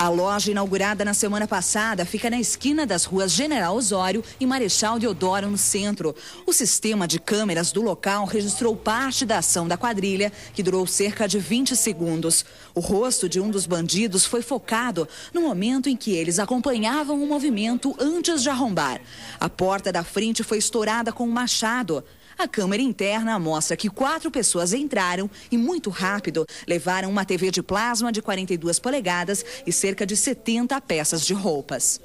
A loja, inaugurada na semana passada, fica na esquina das ruas General Osório e Marechal Deodoro, no centro. O sistema de câmeras do local registrou parte da ação da quadrilha, que durou cerca de 20 segundos. O rosto de um dos bandidos foi focado no momento em que eles acompanhavam o movimento antes de arrombar. A porta da frente foi estourada com um machado. A câmera interna mostra que quatro pessoas entraram e, muito rápido, levaram uma TV de plasma de 42 polegadas e cerca de 70 peças de roupas.